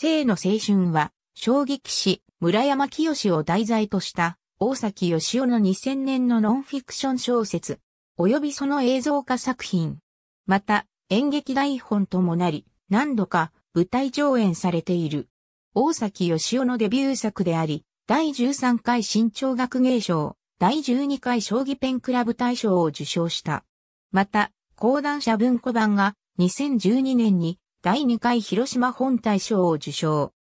生の青春は、衝撃棋村山清を題材とした、大崎義夫の2000年のノンフィクション小説、及びその映像化作品。また、演劇台本ともなり、何度か舞台上演されている。大崎義夫のデビュー作であり、第13回新潮学芸賞、第12回将棋ペンクラブ大賞を受賞した。また、講談社文庫版が2012年に第2回広島本大賞を受賞。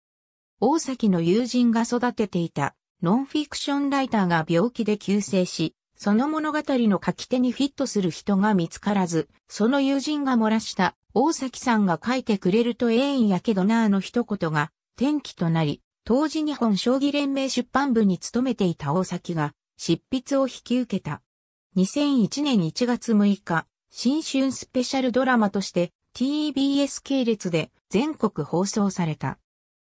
大崎の友人が育てていたノンフィクションライターが病気で急逝し、その物語の書き手にフィットする人が見つからず、その友人が漏らした大崎さんが書いてくれるとええんやけどなあの一言が転機となり、当時日本将棋連盟出版部に勤めていた大崎が執筆を引き受けた。2001年1月6日、新春スペシャルドラマとして TBS 系列で全国放送された。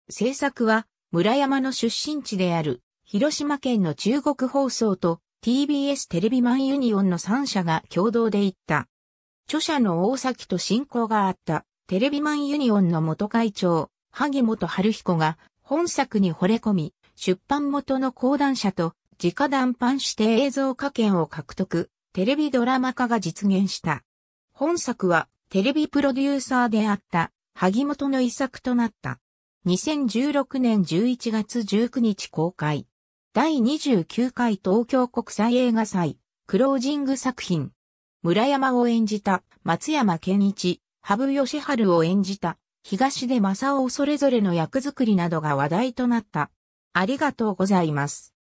制作は村山の出身地である広島県の中国放送と TBS テレビマンユニオンの3社が共同で行った。著者の大崎と親交があったテレビマンユニオンの元会長、萩本春彦が本作に惚れ込み、出版元の講談社と直談判して映像化権を獲得、テレビドラマ化が実現した。本作はテレビプロデューサーであった、萩本の遺作となった。2016年11月19日公開。第29回東京国際映画祭、クロージング作品。村山を演じた松山健一、羽生義治を演じた東出正夫それぞれの役作りなどが話題となった。ありがとうございます。